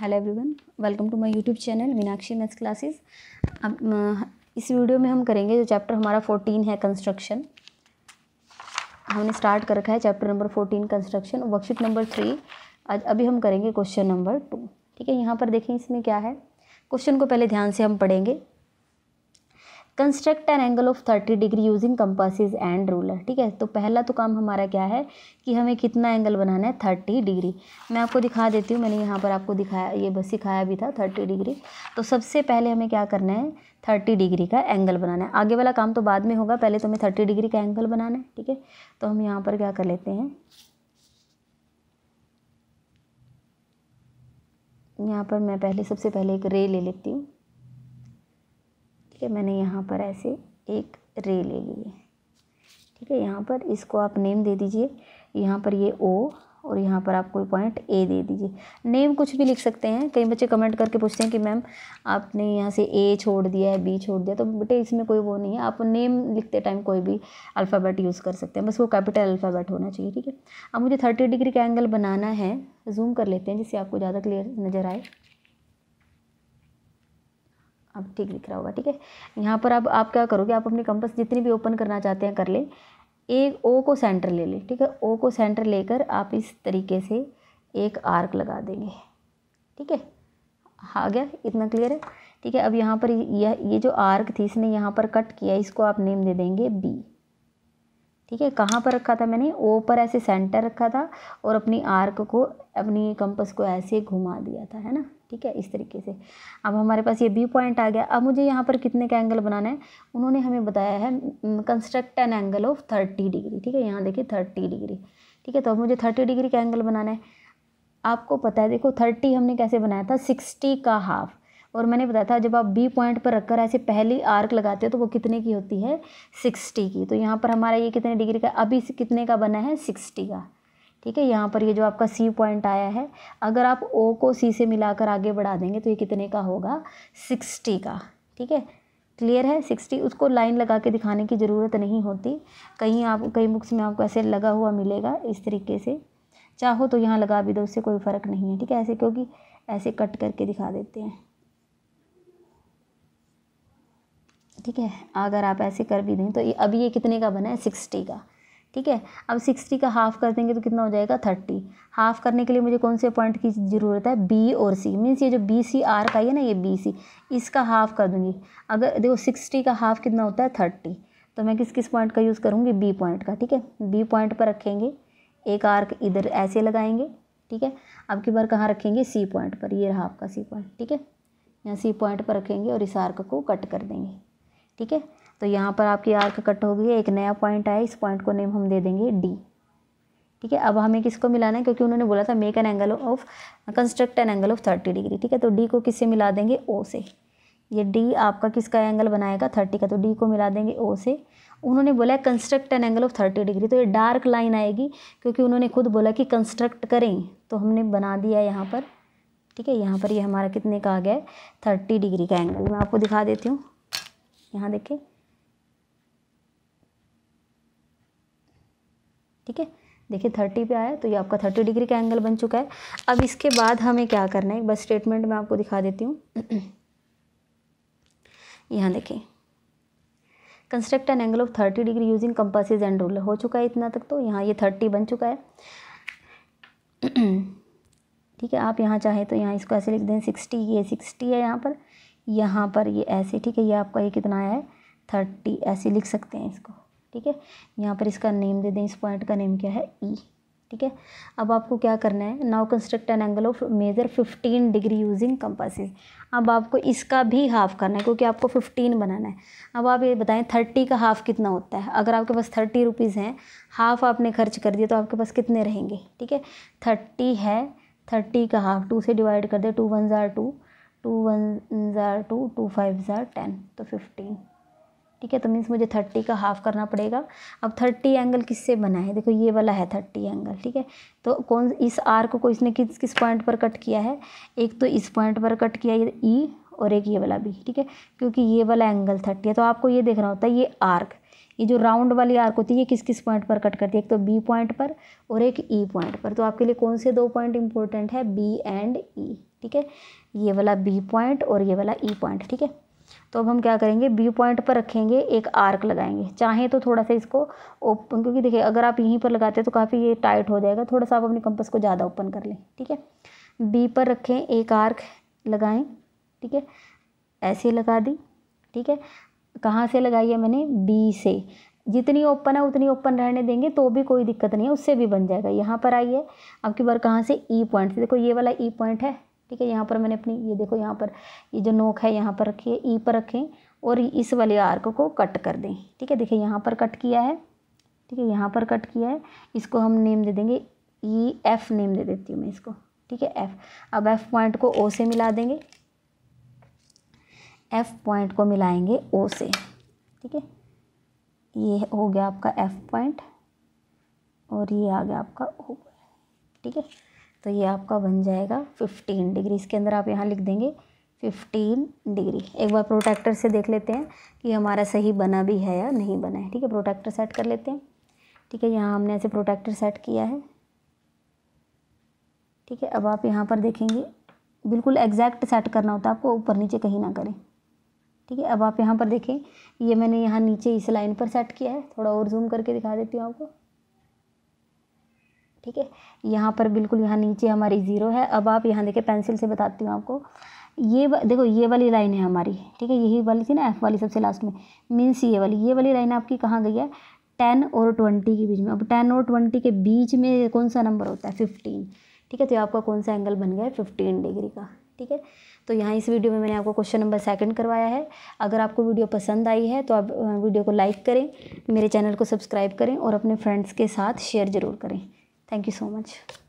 hello everyone welcome to my YouTube channel Meenakshi maths classes अब इस video में हम करेंगे जो चैप्टर हमारा फोर्टीन है कंस्ट्रक्शन हमने स्टार्ट कर रखा है chapter number fourteen construction worksheet number three आज अभी हम करेंगे क्वेश्चन नंबर टू ठीक है यहाँ पर देखें इसमें क्या है क्वेश्चन को पहले ध्यान से हम पढ़ेंगे construct an angle of thirty degree using compasses and ruler ठीक है तो पहला तो काम हमारा क्या है कि हमें कितना एंगल बनाना है थर्टी डिग्री मैं आपको दिखा देती हूँ मैंने यहाँ पर आपको दिखाया ये बस सिखाया भी था थर्टी डिग्री तो सबसे पहले हमें क्या करना है थर्टी डिग्री का एंगल बनाना है आगे वाला काम तो बाद में होगा पहले तो हमें थर्टी डिग्री का एंगल बनाना है ठीक है तो हम यहाँ पर क्या कर लेते हैं यहाँ पर मैं पहले सबसे पहले एक रे ले लेती हूँ ठीक है मैंने यहाँ पर ऐसे एक रे ले ली है ठीक है यहाँ पर इसको आप नेम दे दीजिए यहाँ पर ये ओ और यहाँ पर आप कोई पॉइंट ए दे दीजिए नेम कुछ भी लिख सकते हैं कई बच्चे कमेंट करके पूछते हैं कि मैम आपने यहाँ से ए छोड़ दिया है बी छोड़ दिया तो बेटे इसमें कोई वो नहीं है आप नेम लिखते टाइम कोई भी अल्फ़ाबेट यूज़ कर सकते हैं बस वो कैपिटल अल्फ़ाबेट होना चाहिए ठीक है अब मुझे थर्टी डिग्री का एंगल बनाना है जूम कर लेते हैं जिससे आपको ज़्यादा क्लियर नज़र आए अब ठीक लिख रहा होगा ठीक है यहाँ पर अब आप क्या करोगे आप अपनी कंपस जितनी भी ओपन करना चाहते हैं कर ले एक ओ को सेंटर ले लें ठीक है ओ को सेंटर लेकर आप इस तरीके से एक आर्क लगा देंगे ठीक है हाँ, आ गया इतना क्लियर है ठीक है अब यहाँ पर यह ये जो आर्क थी इसने यहाँ पर कट किया इसको आप नेम दे देंगे बी ठीक है कहाँ पर रखा था मैंने ओ पर ऐसे सेंटर रखा था और अपनी आर्क को अपनी कंपस को ऐसे घुमा दिया था है ना ठीक है इस तरीके से अब हमारे पास ये बी पॉइंट आ गया अब मुझे यहाँ पर कितने का एंगल बनाना है उन्होंने हमें बताया है construct an angle of thirty degree ठीक है यहाँ देखिए थर्टी डिग्री ठीक है तो अब मुझे थर्टी डिग्री का एंगल बनाना है आपको पता है देखो थर्टी हमने कैसे बनाया था सिक्सटी का हाफ और मैंने बताया था जब आप बी पॉइंट पर रखकर ऐसे पहली आर्क लगाते हो तो वो कितने की होती है सिक्सटी की तो यहाँ पर हमारा ये कितने डिग्री का अभी कितने का बना है सिक्सटी का ठीक है यहाँ पर ये जो आपका सी पॉइंट आया है अगर आप ओ को सी से मिलाकर आगे बढ़ा देंगे तो ये कितने का होगा सिक्सटी का ठीक है क्लियर है सिक्सटी उसको लाइन लगा के दिखाने की ज़रूरत नहीं होती कहीं आप कई बुक्स में आपको ऐसे लगा हुआ मिलेगा इस तरीके से चाहो तो यहाँ लगा भी दो उससे कोई फ़र्क नहीं है ठीक है ऐसे क्योंकि ऐसे कट करके दिखा देते हैं ठीक है अगर आप ऐसे कर भी दें तो ये अभी ये कितने का बना है सिक्सटी का ठीक है अब सिक्सटी का हाफ़ कर देंगे तो कितना हो जाएगा थर्टी हाफ़ करने के लिए मुझे कौन से पॉइंट की ज़रूरत है बी और सी मीन्स ये जो बी सी आर का ही है ना ये बी सी इसका हाफ़ कर दूँगी अगर देखो सिक्सटी का हाफ़ कितना होता है थर्टी तो मैं किस किस पॉइंट का यूज़ करूँगी बी पॉइंट का ठीक है बी पॉइंट पर रखेंगे एक आर्क इधर ऐसे लगाएंगे ठीक है अब की बार कहाँ रखेंगे सी पॉइंट पर ये रहा आपका सी पॉइंट ठीक है यहाँ सी पॉइंट पर रखेंगे और इस आर्क को कट कर देंगे ठीक है तो यहाँ पर आपकी आर्क कट हो गई है एक नया पॉइंट आया इस पॉइंट को नेम हम दे देंगे डी ठीक है अब हमें किसको मिलाना है क्योंकि उन्होंने बोला था make an angle of construct an angle of thirty degree ठीक है तो डी को किससे मिला देंगे ओ से ये डी आपका किसका एंगल बनाएगा थर्टी का तो डी को मिला देंगे ओ से उन्होंने बोला है construct an angle of thirty degree तो ये डार्क लाइन आएगी क्योंकि उन्होंने खुद बोला कि कंस्ट्रक्ट करें तो हमने बना दिया यहाँ पर ठीक है यहाँ पर ये यह हमारा कितने का आ गया है थर्टी डिग्री का एंगल मैं आपको दिखा देती हूँ यहाँ देखें ठीक है देखिए थर्टी पे आया तो ये आपका थर्टी डिग्री का एंगल बन चुका है अब इसके बाद हमें क्या करना है एक बस स्टेटमेंट मैं आपको दिखा देती हूँ यहाँ देखिए construct an angle of thirty degree using compasses and ruler हो चुका है इतना तक तो यहाँ ये थर्टी बन चुका है ठीक है आप यहाँ चाहे तो यहाँ इसको ऐसे लिख दें सिक्सटी ये सिक्सटी है यहाँ पर यहाँ पर ये ऐसे ठीक है ये आपका ये कितना आया है थर्टी ऐसे लिख सकते हैं इसको ठीक है यहाँ पर इसका नेम दे दें इस पॉइंट का नेम क्या है ई e, ठीक है अब आपको क्या करना है now construct an angle of measure fifteen degree using compasses अब आपको इसका भी हाफ करना है क्योंकि आपको फिफ्टीन बनाना है अब आप ये बताएं थर्टी का हाफ कितना होता है अगर आपके पास थर्टी रुपीज़ हैं हाफ आपने खर्च कर दिया तो आपके पास कितने रहेंगे ठीक है थर्टी है थर्टी का हाफ टू से डिवाइड कर दे टू वन ज़ार टू टू वन ज़ार टू टू फाइव ज़ार टेन तो फिफ्टीन ठीक है तो मीन्स मुझे थर्टी का हाफ़ करना पड़ेगा अब थर्टी एंगल किससे बना है देखो ये वाला है थर्टी एंगल ठीक है तो कौन इस आर को, इसने किस किस पॉइंट पर कट किया है एक तो इस पॉइंट पर कट किया ये ई e और एक ये वाला भी ठीक है क्योंकि ये वाला एंगल थर्टी है तो आपको ये देखना होता है ये आर्क ये जो राउंड वाली आर्क होती है ये किस किस पॉइंट पर कट करती है एक तो बी पॉइंट पर और एक ई e पॉइंट पर तो आपके लिए कौन से दो पॉइंट इंपॉर्टेंट है बी एंड ई ठीक है ये वाला बी पॉइंट और ये वाला ई e पॉइंट ठीक है तो अब हम क्या करेंगे बी पॉइंट पर रखेंगे एक आर्क लगाएंगे चाहे तो थोड़ा सा इसको ओपन क्योंकि देखिए अगर आप यहीं पर लगाते हैं तो काफ़ी ये टाइट हो जाएगा थोड़ा सा आप अपने कंपस को ज़्यादा ओपन कर लें ठीक है बी पर रखें एक आर्क लगाएं ठीक है ऐसे लगा दी ठीक है कहाँ से लगाई है मैंने बी से जितनी ओपन है उतनी ओपन रहने देंगे तो भी कोई दिक्कत नहीं है उससे भी बन जाएगा यहाँ पर आइए आपकी बार कहाँ से ई e पॉइंट से देखो ये वाला ई e पॉइंट है ठीक है यहाँ पर मैंने अपनी ये देखो यहाँ पर ये जो नोक है यहाँ पर रखी है ई e पर रखें और इस वाले आर्क को कट कर दें ठीक है देखिए यहाँ पर कट किया है ठीक है यहाँ पर कट किया है इसको हम नेम दे देंगे ई एफ नेम दे देती हूँ मैं इसको ठीक है एफ अब एफ पॉइंट को ओ से मिला देंगे एफ़ पॉइंट को मिलाएंगे ओ से ठीक है ये हो गया आपका एफ़ पॉइंट और ये आ गया आपका ओ ठीक है तो ये आपका बन जाएगा फिफ्टीन डिग्री इसके अंदर आप यहाँ लिख देंगे फिफ्टीन डिग्री एक बार प्रोटेक्टर से देख लेते हैं कि हमारा सही बना भी है या नहीं बना है ठीक है प्रोटेक्टर सेट कर लेते हैं ठीक है यहाँ हमने ऐसे प्रोटेक्टर सेट किया है ठीक है अब आप यहाँ पर देखेंगे बिल्कुल एग्जैक्ट सेट करना होता है आपको ऊपर नीचे कहीं ना करें ठीक है अब आप यहाँ पर देखें ये मैंने यहाँ नीचे इस लाइन पर सेट किया है थोड़ा और जूम करके दिखा देती हूँ आपको ठीक है यहाँ पर बिल्कुल यहाँ नीचे हमारी ज़ीरो है अब आप यहाँ देखें पेंसिल से बताती हूँ आपको ये देखो ये वाली लाइन है हमारी ठीक है यही वाली थी ना एफ़ वाली सबसे लास्ट में मीन्स ये वाली ये वाली लाइन आपकी कहाँ गई है टेन और ट्वेंटी के बीच में अब टेन और ट्वेंटी के बीच में कौन सा नंबर होता है फिफ्टीन ठीक है तो आपका कौन सा एंगल बन गया है फिफ्टीन डिग्री का ठीक है तो यहाँ इस वीडियो में मैंने आपको क्वेश्चन नंबर सेकंड करवाया है अगर आपको वीडियो पसंद आई है तो आप वीडियो को लाइक करें मेरे चैनल को सब्सक्राइब करें और अपने फ्रेंड्स के साथ शेयर ज़रूर करें थैंक यू सो मच